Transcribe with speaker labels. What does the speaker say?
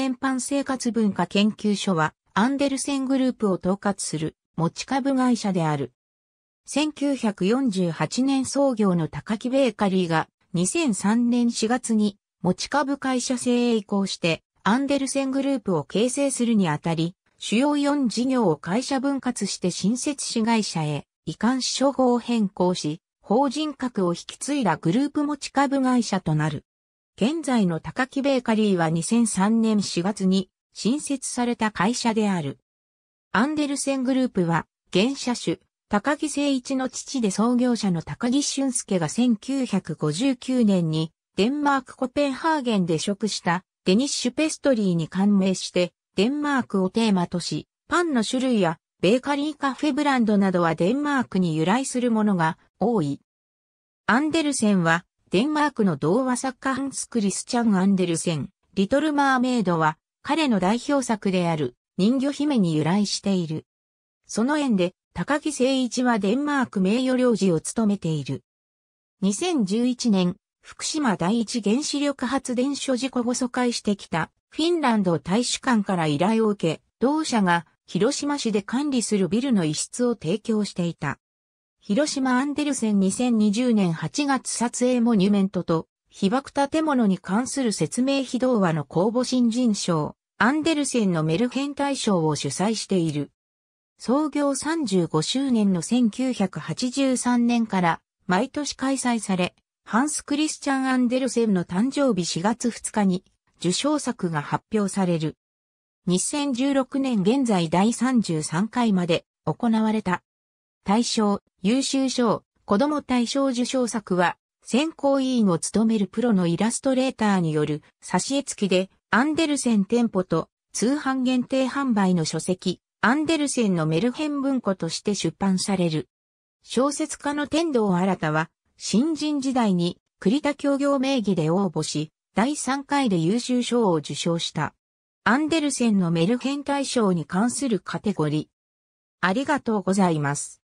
Speaker 1: 典範生活文化研究所は、アンデルセングループを統括する持ち株会社である。1948年創業の高木ベーカリーが2003年4月に持ち株会社制へ移行してアンデルセングループを形成するにあたり主要4事業を会社分割して新設市会社へ移管し処方を変更し法人格を引き継いだグループ持ち株会社となる。現在の高木ベーカリーは2003年4月に新設された会社である。アンデルセングループは、現社主、高木誠一の父で創業者の高木俊介が1959年にデンマークコペンハーゲンで食したデニッシュペストリーに感銘してデンマークをテーマとし、パンの種類やベーカリーカフェブランドなどはデンマークに由来するものが多い。アンデルセンはデンマークの童話作家ハンス・クリスチャン・アンデルセン、リトル・マーメイドは彼の代表作である人魚姫に由来している。その縁で高木誠一はデンマーク名誉領事を務めている。2011年、福島第一原子力発電所事故後疎開してきたフィンランド大使館から依頼を受け、同社が広島市で管理するビルの一室を提供していた。広島アンデルセン2020年8月撮影モニュメントと、被爆建物に関する説明非同話の公募新人賞、アンデルセンのメルヘン大賞を主催している。創業35周年の1983年から毎年開催され、ハンス・クリスチャン・アンデルセンの誕生日4月2日に受賞作が発表される。2016年現在第33回まで行われた。大賞、優秀賞、子供大賞受賞作は、選考委員を務めるプロのイラストレーターによる挿絵付きで、アンデルセン店舗と通販限定販売の書籍、アンデルセンのメルヘン文庫として出版される。小説家の天道新は、新人時代に栗田協業名義で応募し、第3回で優秀賞を受賞した。アンデルセンのメルヘン大賞に関するカテゴリー。ありがとうございます。